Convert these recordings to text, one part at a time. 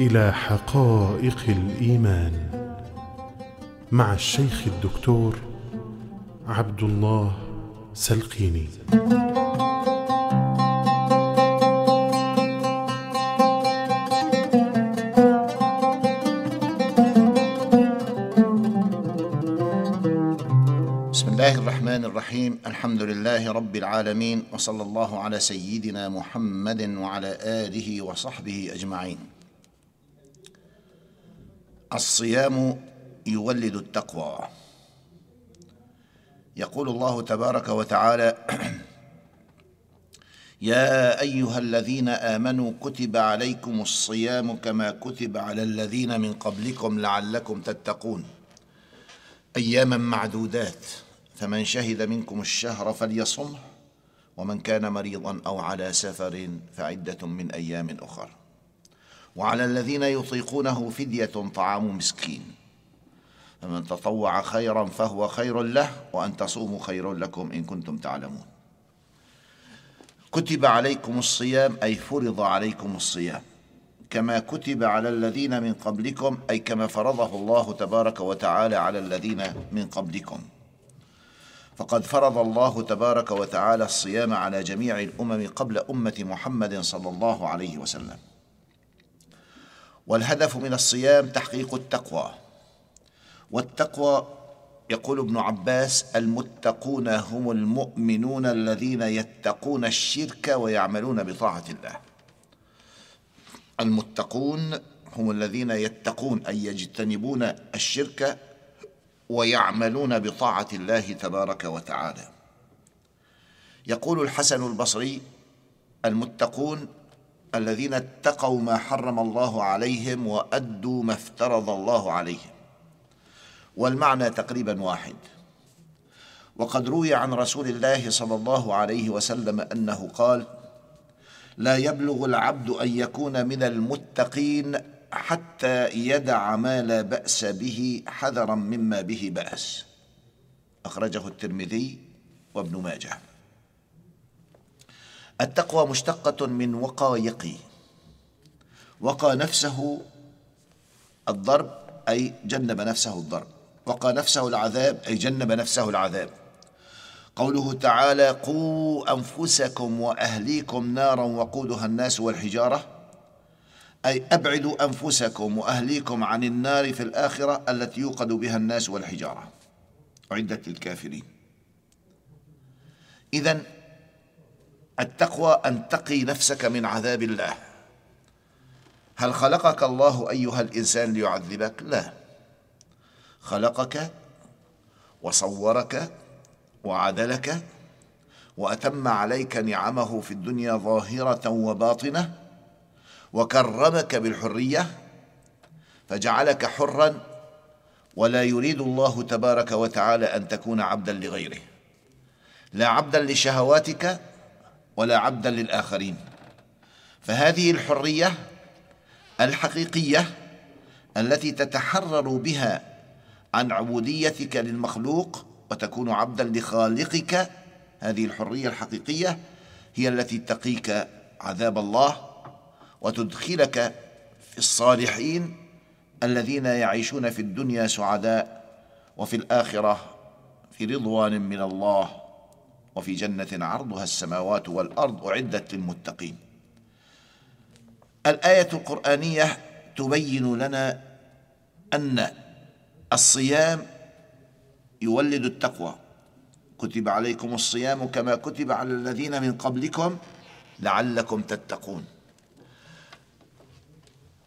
الى حقائق الايمان مع الشيخ الدكتور عبد الله سلقيني بسم الله الرحمن الرحيم الحمد لله رب العالمين وصلى الله على سيدنا محمد وعلى اله وصحبه اجمعين الصيام يولد التقوى يقول الله تبارك وتعالى يا ايها الذين امنوا كتب عليكم الصيام كما كتب على الذين من قبلكم لعلكم تتقون اياما معدودات فمن شهد منكم الشهر فليصمه ومن كان مريضا او على سفر فعده من ايام اخر وعلى الذين يطيقونه فدية طعام مسكين فمن تطوع خيرا فهو خير له وأن تصوموا خير لكم إن كنتم تعلمون كتب عليكم الصيام أي فرض عليكم الصيام كما كتب على الذين من قبلكم أي كما فرضه الله تبارك وتعالى على الذين من قبلكم فقد فرض الله تبارك وتعالى الصيام على جميع الأمم قبل أمة محمد صلى الله عليه وسلم والهدف من الصيام تحقيق التقوى والتقوى يقول ابن عباس المتقون هم المؤمنون الذين يتقون الشرك ويعملون بطاعه الله المتقون هم الذين يتقون اي يجتنبون الشرك ويعملون بطاعه الله تبارك وتعالى يقول الحسن البصري المتقون الذين اتقوا ما حرم الله عليهم وادوا ما افترض الله عليهم والمعنى تقريبا واحد وقد روي عن رسول الله صلى الله عليه وسلم انه قال لا يبلغ العبد ان يكون من المتقين حتى يدع ما لا باس به حذرا مما به باس اخرجه الترمذي وابن ماجه التقوى مشتقة من وقى يقي وقى نفسه الضرب أي جنب نفسه الضرب وقى نفسه العذاب أي جنب نفسه العذاب قوله تعالى قوا أنفسكم وأهليكم نارا وقودها الناس والحجارة أي أبعدوا أنفسكم وأهليكم عن النار في الآخرة التي يوقد بها الناس والحجارة أعدت للكافرين إذا التقوى أن تقي نفسك من عذاب الله هل خلقك الله أيها الإنسان ليعذبك؟ لا خلقك وصورك وعدلك وأتم عليك نعمه في الدنيا ظاهرة وباطنة وكرمك بالحرية فجعلك حرا ولا يريد الله تبارك وتعالى أن تكون عبدا لغيره لا عبدا لشهواتك ولا عبدا للآخرين فهذه الحرية الحقيقية التي تتحرر بها عن عبوديتك للمخلوق وتكون عبدا لخالقك هذه الحرية الحقيقية هي التي تقيك عذاب الله وتدخلك في الصالحين الذين يعيشون في الدنيا سعداء وفي الآخرة في رضوان من الله وفي جنة عرضها السماوات والأرض أعدت للمتقين الآية القرآنية تبين لنا أن الصيام يولد التقوى كتب عليكم الصيام كما كتب على الذين من قبلكم لعلكم تتقون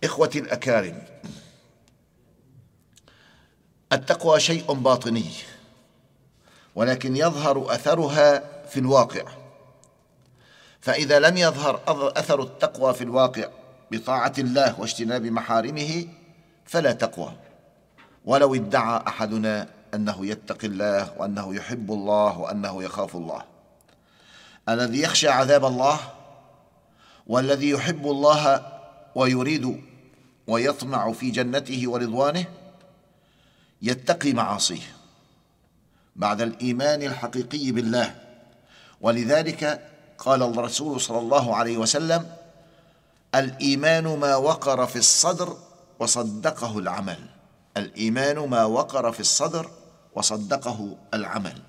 إخوتي الأكارم التقوى شيء باطني ولكن يظهر اثرها في الواقع فاذا لم يظهر اثر التقوى في الواقع بطاعه الله واجتناب محارمه فلا تقوى ولو ادعى احدنا انه يتقي الله وانه يحب الله وانه يخاف الله الذي يخشى عذاب الله والذي يحب الله ويريد ويطمع في جنته ورضوانه يتقي معاصيه بعد الايمان الحقيقي بالله ولذلك قال الرسول صلى الله عليه وسلم الايمان ما وقر في الصدر وصدقه العمل الايمان ما وقر في الصدر وصدقه العمل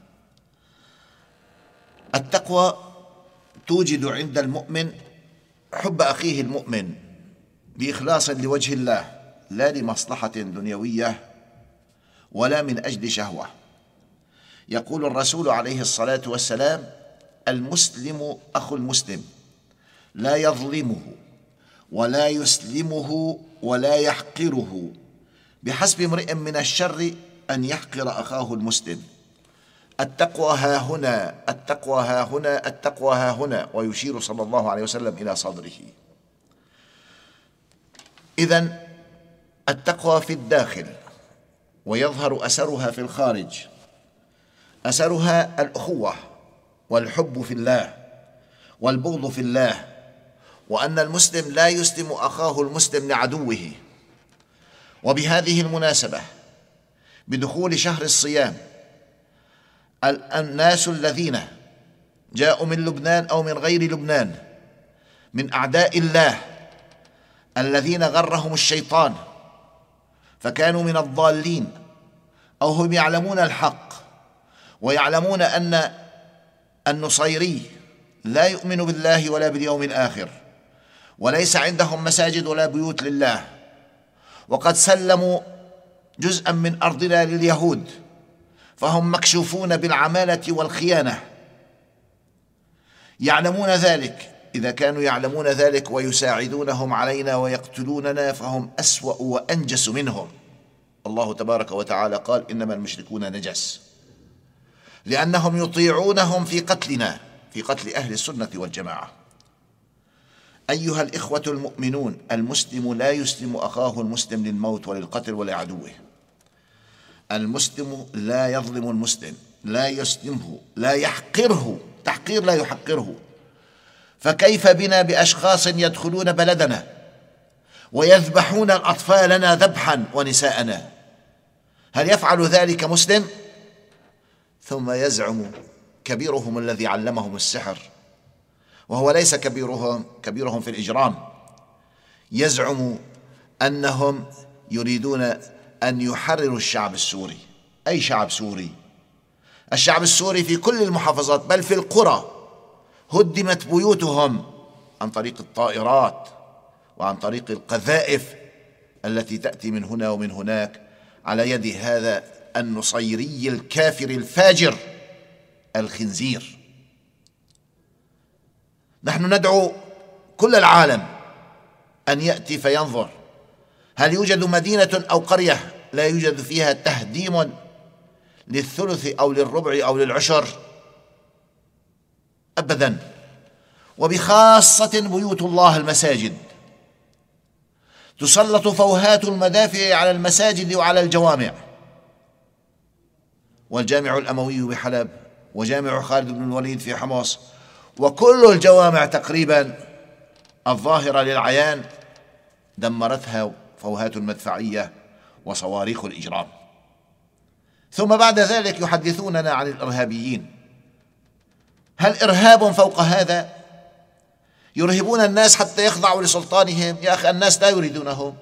التقوى توجد عند المؤمن حب اخيه المؤمن باخلاص لوجه الله لا لمصلحه دنيويه ولا من اجل شهوه يقول الرسول عليه الصلاه والسلام المسلم اخو المسلم لا يظلمه ولا يسلمه ولا يحقره بحسب امرئ من الشر ان يحقر اخاه المسلم التقوى ها هنا التقوى ها هنا التقوى ها هنا ويشير صلى الله عليه وسلم الى صدره اذا التقوى في الداخل ويظهر اثرها في الخارج اثرها الاخوه والحب في الله والبغض في الله وان المسلم لا يسلم اخاه المسلم لعدوه وبهذه المناسبه بدخول شهر الصيام الناس الذين جاءوا من لبنان او من غير لبنان من اعداء الله الذين غرهم الشيطان فكانوا من الضالين او هم يعلمون الحق ويعلمون ان النصيري لا يؤمن بالله ولا باليوم الاخر وليس عندهم مساجد ولا بيوت لله وقد سلموا جزءا من ارضنا لليهود فهم مكشوفون بالعماله والخيانه يعلمون ذلك اذا كانوا يعلمون ذلك ويساعدونهم علينا ويقتلوننا فهم اسوا وانجس منهم الله تبارك وتعالى قال انما المشركون نجس لانهم يطيعونهم في قتلنا في قتل اهل السنه والجماعه ايها الاخوه المؤمنون المسلم لا يسلم اخاه المسلم للموت وللقتل ولعدوه المسلم لا يظلم المسلم لا يسلمه لا يحقره تحقير لا يحقره فكيف بنا باشخاص يدخلون بلدنا ويذبحون اطفالنا ذبحا ونساءنا هل يفعل ذلك مسلم ثم يزعم كبيرهم الذي علمهم السحر وهو ليس كبيرهم كبيرهم في الإجرام يزعم أنهم يريدون أن يحرروا الشعب السوري أي شعب سوري الشعب السوري في كل المحافظات بل في القرى هدمت بيوتهم عن طريق الطائرات وعن طريق القذائف التي تأتي من هنا ومن هناك على يد هذا النصيري الكافر الفاجر الخنزير نحن ندعو كل العالم ان ياتي فينظر هل يوجد مدينه او قريه لا يوجد فيها تهديم للثلث او للربع او للعشر ابدا وبخاصه بيوت الله المساجد تسلط فوهات المدافع على المساجد وعلى الجوامع والجامع الأموي بحلب وجامع خالد بن الوليد في حمص وكل الجوامع تقريبا الظاهرة للعيان دمرتها فوهات المدفعية وصواريخ الإجرام ثم بعد ذلك يحدثوننا عن الإرهابيين هل إرهاب فوق هذا؟ يرهبون الناس حتى يخضعوا لسلطانهم يا أخي الناس لا يريدونهم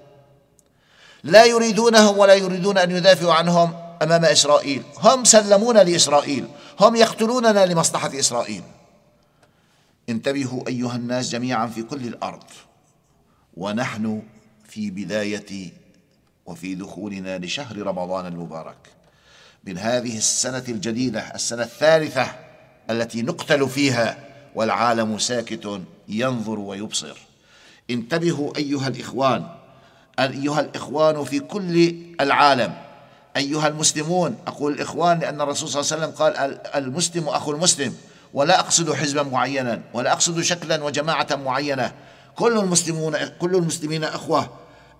لا يريدونهم ولا يريدون أن يدافعوا عنهم امام اسرائيل هم سلمونا لاسرائيل هم يقتلوننا لمصلحه اسرائيل انتبهوا ايها الناس جميعا في كل الارض ونحن في بدايه وفي دخولنا لشهر رمضان المبارك من هذه السنه الجديده السنه الثالثه التي نقتل فيها والعالم ساكت ينظر ويبصر انتبهوا ايها الاخوان ايها الاخوان في كل العالم أيها المسلمون أقول إخوان لأن الرسول صلى الله عليه وسلم قال المسلم أخو المسلم ولا أقصد حزبا معينا ولا أقصد شكلا وجماعة معينة كل المسلمون كل المسلمين أخوة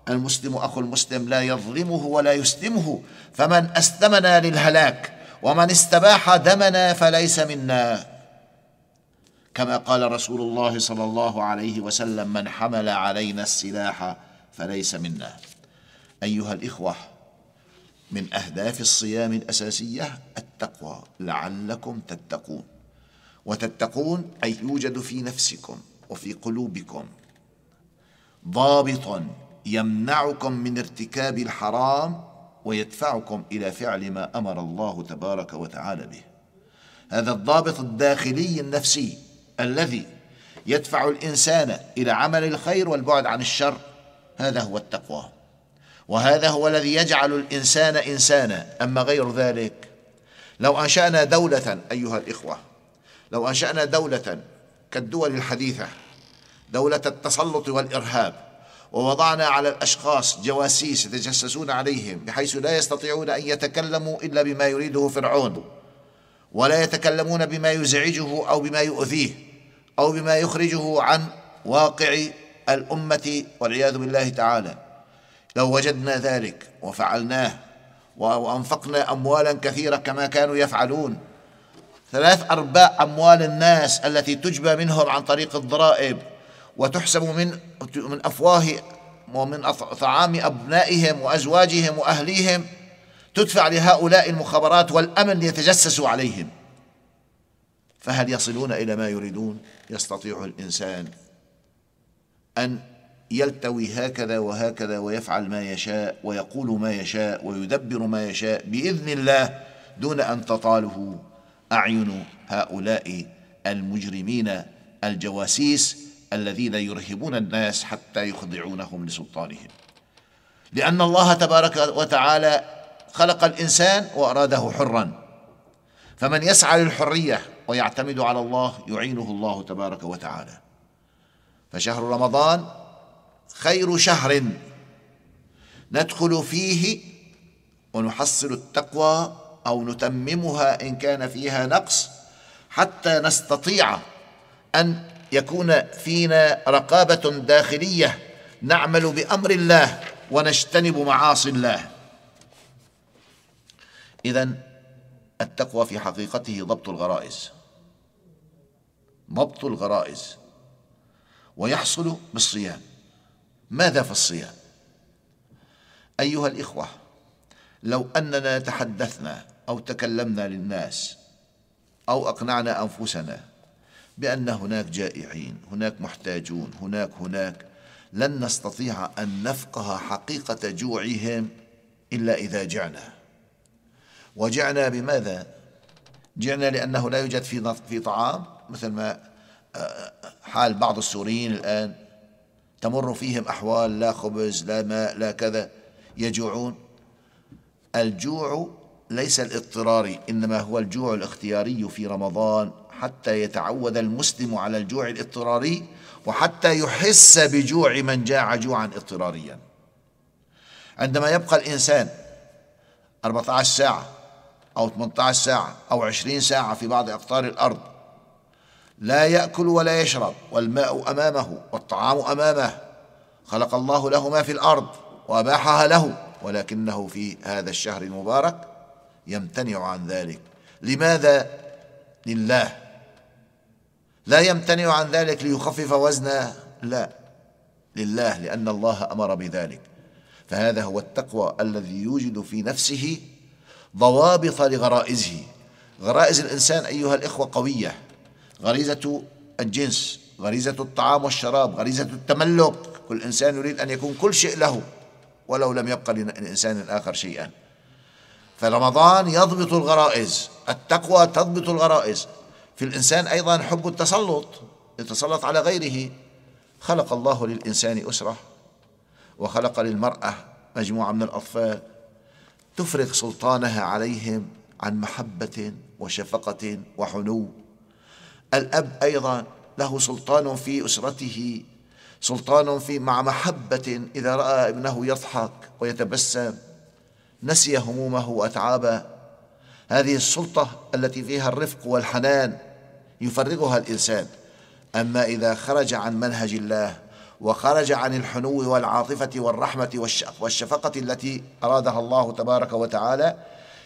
المسلم أخو المسلم لا يظلمه ولا يسلمه فمن أسلمنا للهلاك ومن استباح دمنا فليس منا كما قال رسول الله صلى الله عليه وسلم من حمل علينا السلاح فليس منا أيها الإخوة من أهداف الصيام الأساسية التقوى لعلكم تتقون وتتقون أي يوجد في نفسكم وفي قلوبكم ضابط يمنعكم من ارتكاب الحرام ويدفعكم إلى فعل ما أمر الله تبارك وتعالى به هذا الضابط الداخلي النفسي الذي يدفع الإنسان إلى عمل الخير والبعد عن الشر هذا هو التقوى وهذا هو الذي يجعل الانسان انسانا اما غير ذلك لو انشانا دوله ايها الاخوه لو انشانا دوله كالدول الحديثه دوله التسلط والارهاب ووضعنا على الاشخاص جواسيس يتجسسون عليهم بحيث لا يستطيعون ان يتكلموا الا بما يريده فرعون ولا يتكلمون بما يزعجه او بما يؤذيه او بما يخرجه عن واقع الامه والعياذ بالله تعالى لو وجدنا ذلك وفعلناه وأنفقنا أموالا كثيرة كما كانوا يفعلون ثلاث أرباع أموال الناس التي تجبى منهم عن طريق الضرائب وتحسب من من أفواه ومن طعام أبنائهم وأزواجهم وأهليهم تدفع لهؤلاء المخابرات والأمن يتجسسوا عليهم فهل يصلون إلى ما يريدون؟ يستطيع الإنسان أن يلتوي هكذا وهكذا ويفعل ما يشاء ويقول ما يشاء ويدبر ما يشاء باذن الله دون ان تطاله اعين هؤلاء المجرمين الجواسيس الذين يرهبون الناس حتى يخضعونهم لسلطانهم لان الله تبارك وتعالى خلق الانسان واراده حرا فمن يسعى للحريه ويعتمد على الله يعينه الله تبارك وتعالى فشهر رمضان خير شهر ندخل فيه ونحصل التقوى او نتممها ان كان فيها نقص حتى نستطيع ان يكون فينا رقابه داخليه نعمل بامر الله ونجتنب معاصي الله اذا التقوى في حقيقته ضبط الغرائز ضبط الغرائز ويحصل بالصيام ماذا في الصيام أيها الإخوة لو أننا تحدثنا أو تكلمنا للناس أو أقنعنا أنفسنا بأن هناك جائعين هناك محتاجون هناك هناك لن نستطيع أن نفقه حقيقة جوعهم إلا إذا جعنا وجعنا بماذا؟ جعنا لأنه لا يوجد في في طعام مثل ما آه، حال بعض السوريين الآن تمر فيهم أحوال لا خبز لا ماء لا كذا يجوعون الجوع ليس الاضطراري إنما هو الجوع الاختياري في رمضان حتى يتعود المسلم على الجوع الاضطراري وحتى يحس بجوع من جاع جوعا اضطراريا عندما يبقى الإنسان 14 ساعة أو 18 ساعة أو 20 ساعة في بعض أقطار الأرض لا ياكل ولا يشرب والماء امامه والطعام امامه خلق الله له ما في الارض واباحها له ولكنه في هذا الشهر المبارك يمتنع عن ذلك لماذا لله لا يمتنع عن ذلك ليخفف وزنه لا لله لان الله امر بذلك فهذا هو التقوى الذي يوجد في نفسه ضوابط لغرائزه غرائز الانسان ايها الاخوه قويه غريزة الجنس غريزة الطعام والشراب غريزة التملك كل إنسان يريد أن يكون كل شيء له ولو لم يبقى لإنسان آخر شيئا فرمضان يضبط الغرائز التقوى تضبط الغرائز في الإنسان أيضا حب التسلط يتسلط على غيره خلق الله للإنسان أسرة وخلق للمرأة مجموعة من الأطفال تفرغ سلطانها عليهم عن محبة وشفقة وحنو الأب أيضا له سلطان في أسرته سلطان في مع محبة إذا رأى ابنه يضحك ويتبسم نسي همومه وأتعابه هذه السلطة التي فيها الرفق والحنان يفرغها الإنسان أما إذا خرج عن منهج الله وخرج عن الحنو والعاطفة والرحمة والشفقة التي أرادها الله تبارك وتعالى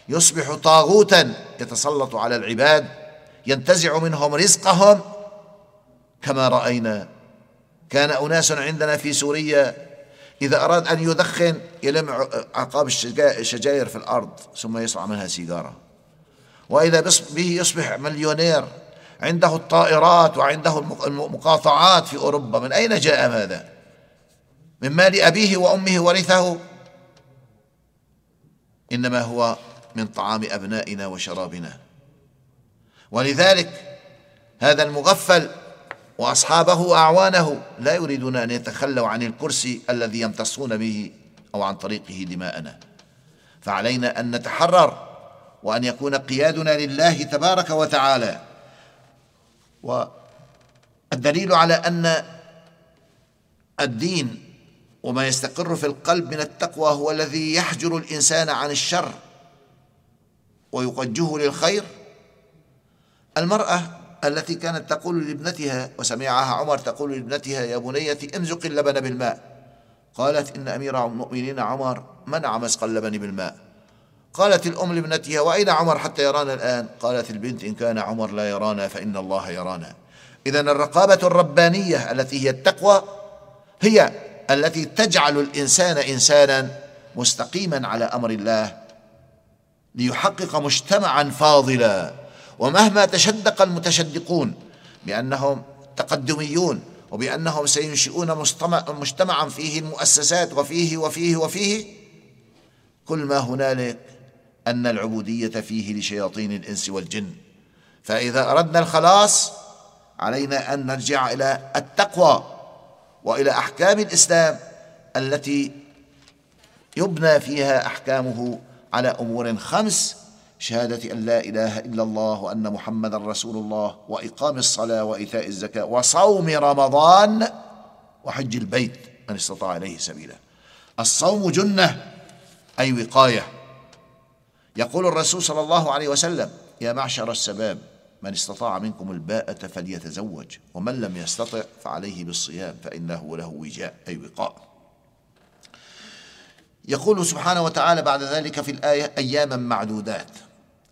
يصبح طاغوتا يتسلط على العباد ينتزع منهم رزقهم كما راينا كان اناس عندنا في سوريا اذا اراد ان يدخن يلم اعقاب الشجاير في الارض ثم يصنع منها سيجاره واذا به يصبح مليونير عنده الطائرات وعنده المقاطعات في اوروبا من اين جاء هذا من مال ابيه وامه ورثه انما هو من طعام ابنائنا وشرابنا ولذلك هذا المغفل واصحابه واعوانه لا يريدون ان يتخلوا عن الكرسي الذي يمتصون به او عن طريقه دماءنا فعلينا ان نتحرر وان يكون قيادنا لله تبارك وتعالى والدليل على ان الدين وما يستقر في القلب من التقوى هو الذي يحجر الانسان عن الشر ويوجهه للخير المرأة التي كانت تقول لابنتها وسمعها عمر تقول لابنتها يا بنيتي امزق اللبن بالماء قالت إن أمير المؤمنين عمر منع مسق اللبن بالماء قالت الأم لابنتها وأين عمر حتى يرانا الآن قالت البنت إن كان عمر لا يرانا فإن الله يرانا إذا الرقابة الربانية التي هي التقوى هي التي تجعل الإنسان إنسانا مستقيما على أمر الله ليحقق مجتمعا فاضلا ومهما تشدق المتشدقون بأنهم تقدميون وبأنهم سينشئون مجتمعا فيه المؤسسات وفيه وفيه وفيه كل ما هنالك أن العبودية فيه لشياطين الإنس والجن فإذا أردنا الخلاص علينا أن نرجع إلى التقوى وإلى أحكام الإسلام التي يبنى فيها أحكامه على أمور خمس شهادة أن لا إله إلا الله وأن محمدا رسول الله وإقام الصلاة وإيتاء الزكاة وصوم رمضان وحج البيت من استطاع إليه سبيلا الصوم جنة أي وقاية يقول الرسول صلى الله عليه وسلم يا معشر السباب من استطاع منكم الباءة فليتزوج ومن لم يستطع فعليه بالصيام فإنه له وجاء أي وقاء يقول سبحانه وتعالى بعد ذلك في الآية أياما معدودات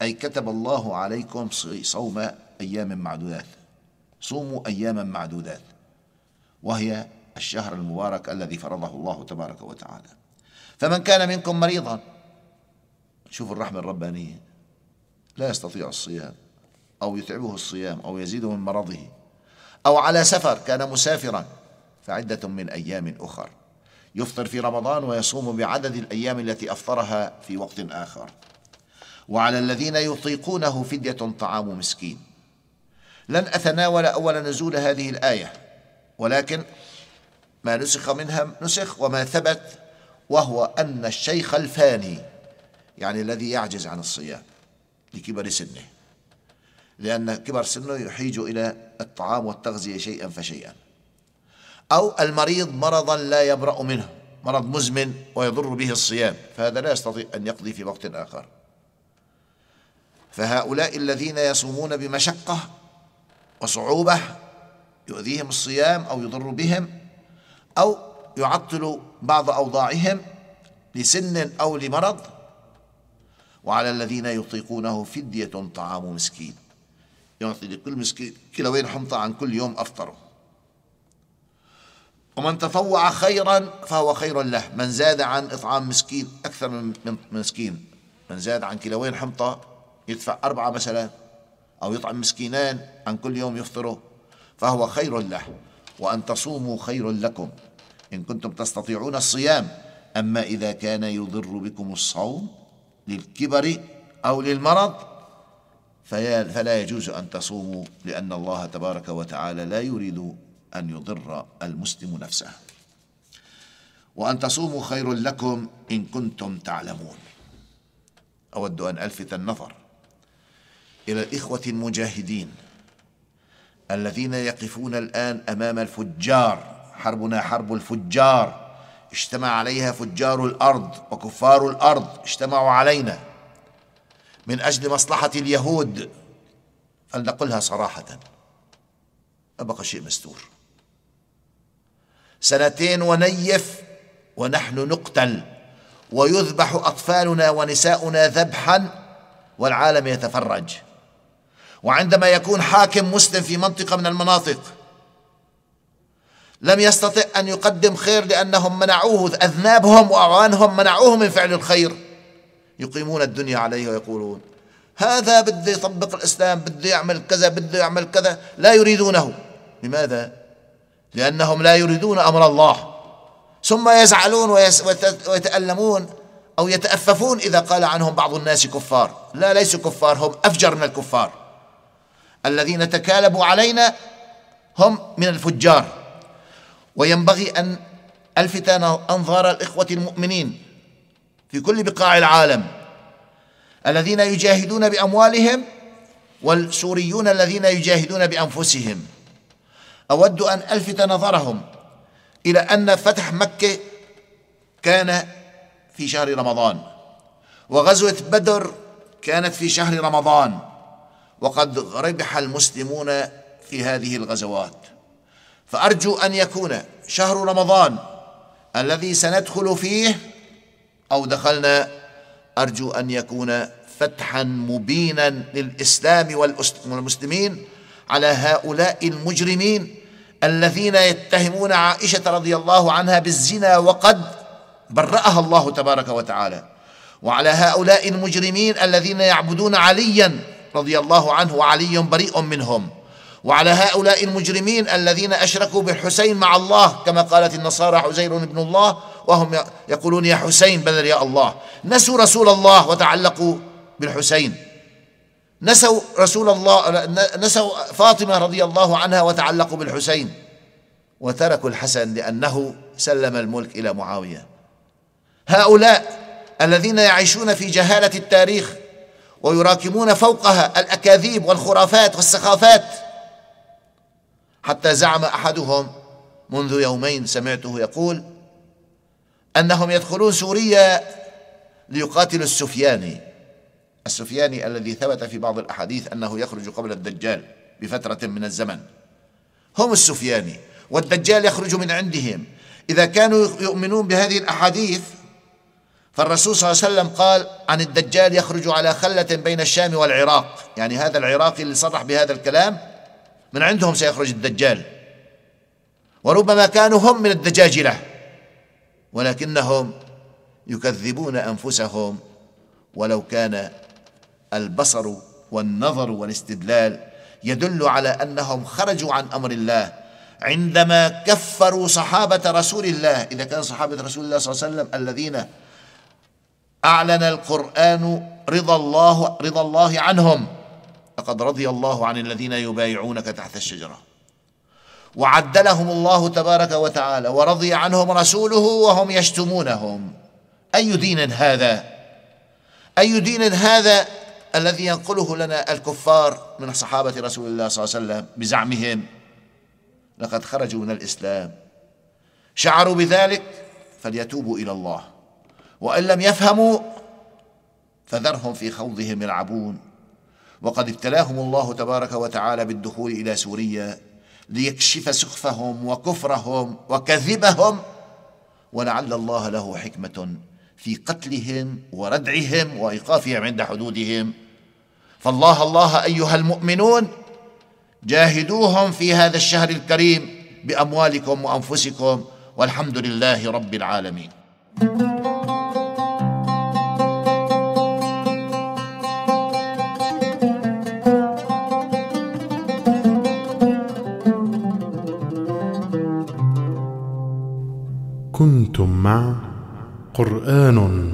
أي كتب الله عليكم صوم أيام معدودات صوموا أياما معدودات وهي الشهر المبارك الذي فرضه الله تبارك وتعالى فمن كان منكم مريضا شوف الرحمة الربانية لا يستطيع الصيام أو يتعبه الصيام أو يزيده من مرضه أو على سفر كان مسافرا فعدة من أيام أخر يفطر في رمضان ويصوم بعدد الأيام التي أفطرها في وقت آخر وعلى الذين يطيقونه فدية طعام مسكين لن أتناول أول نزول هذه الآية ولكن ما نسخ منها نسخ وما ثبت وهو أن الشيخ الفاني يعني الذي يعجز عن الصيام لكبر سنه لأن كبر سنه يحيج إلى الطعام والتغذية شيئا فشيئا أو المريض مرضا لا يبرأ منه مرض مزمن ويضر به الصيام فهذا لا يستطيع أن يقضي في وقت آخر فهؤلاء الذين يصومون بمشقه وصعوبه يؤذيهم الصيام او يضر بهم او يعطل بعض اوضاعهم لسن او لمرض وعلى الذين يطيقونه فديه طعام مسكين يعطي لكل مسكين كيلوين حمطه عن كل يوم افطره ومن تطوع خيرا فهو خير له من زاد عن اطعام مسكين اكثر من مسكين من زاد عن كيلوين حمطه يدفع أربعة مثلا أو يطعم مسكينان عن كل يوم يفطره فهو خير له وأن تصوموا خير لكم إن كنتم تستطيعون الصيام أما إذا كان يضر بكم الصوم للكبر أو للمرض فلا يجوز أن تصوموا لأن الله تبارك وتعالى لا يريد أن يضر المسلم نفسه وأن تصوموا خير لكم إن كنتم تعلمون أود أن ألفت النظر إلى الإخوة المجاهدين الذين يقفون الآن أمام الفجار حربنا حرب الفجار اجتمع عليها فجار الأرض وكفار الأرض اجتمعوا علينا من أجل مصلحة اليهود فلنقلها صراحة ما بقى شيء مستور سنتين ونيف ونحن نقتل ويذبح أطفالنا ونساؤنا ذبحا والعالم يتفرج وعندما يكون حاكم مسلم في منطقة من المناطق لم يستطع أن يقدم خير لأنهم منعوه أذنابهم وأعوانهم منعوه من فعل الخير يقيمون الدنيا عليه ويقولون هذا بده يطبق الإسلام بده يعمل كذا بده يعمل كذا لا يريدونه لماذا؟ لأنهم لا يريدون أمر الله ثم يزعلون ويتألمون أو يتأففون إذا قال عنهم بعض الناس كفار لا ليسوا كفار هم أفجر من الكفار الذين تكالبوا علينا هم من الفجار وينبغي ان الفت انظار الاخوه المؤمنين في كل بقاع العالم الذين يجاهدون باموالهم والسوريون الذين يجاهدون بانفسهم اود ان الفت نظرهم الى ان فتح مكه كان في شهر رمضان وغزوه بدر كانت في شهر رمضان وقد ربح المسلمون في هذه الغزوات فارجو ان يكون شهر رمضان الذي سندخل فيه او دخلنا ارجو ان يكون فتحا مبينا للاسلام والمسلمين على هؤلاء المجرمين الذين يتهمون عائشه رضي الله عنها بالزنا وقد براها الله تبارك وتعالى وعلى هؤلاء المجرمين الذين يعبدون عليا رضي الله عنه وعلي بريء منهم وعلى هؤلاء المجرمين الذين اشركوا بالحسين مع الله كما قالت النصارى حزير بن الله وهم يقولون يا حسين بدل يا الله نسوا رسول الله وتعلقوا بالحسين نسوا رسول الله نسوا فاطمه رضي الله عنها وتعلقوا بالحسين وتركوا الحسن لانه سلم الملك الى معاويه هؤلاء الذين يعيشون في جهاله التاريخ ويراكمون فوقها الاكاذيب والخرافات والسخافات حتى زعم احدهم منذ يومين سمعته يقول انهم يدخلون سوريا ليقاتلوا السفياني السفياني الذي ثبت في بعض الاحاديث انه يخرج قبل الدجال بفتره من الزمن هم السفياني والدجال يخرج من عندهم اذا كانوا يؤمنون بهذه الاحاديث فالرسول صلى الله عليه وسلم قال عن الدجال يخرج على خلة بين الشام والعراق يعني هذا العراقي اللي صرح بهذا الكلام من عندهم سيخرج الدجال وربما كانوا هم من الدجاجلة ولكنهم يكذبون أنفسهم ولو كان البصر والنظر والاستدلال يدل على أنهم خرجوا عن أمر الله عندما كفروا صحابة رسول الله إذا كان صحابة رسول الله صلى الله عليه وسلم الذين اعلن القران رضا الله رضا الله عنهم لقد رضي الله عن الذين يبايعونك تحت الشجره وعدلهم الله تبارك وتعالى ورضي عنهم رسوله وهم يشتمونهم اي دين هذا اي دين هذا الذي ينقله لنا الكفار من صحابه رسول الله صلى الله عليه وسلم بزعمهم لقد خرجوا من الاسلام شعروا بذلك فليتوبوا الى الله وان لم يفهموا فذرهم في خوضهم يلعبون وقد ابتلاهم الله تبارك وتعالى بالدخول الى سوريا ليكشف سخفهم وكفرهم وكذبهم ولعل الله له حكمه في قتلهم وردعهم وايقافهم عند حدودهم فالله الله ايها المؤمنون جاهدوهم في هذا الشهر الكريم باموالكم وانفسكم والحمد لله رب العالمين كنتم مع قرآن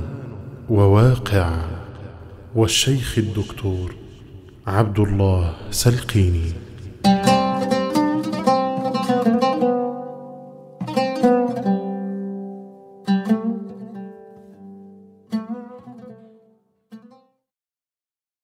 وواقع والشيخ الدكتور عبد الله سلقيني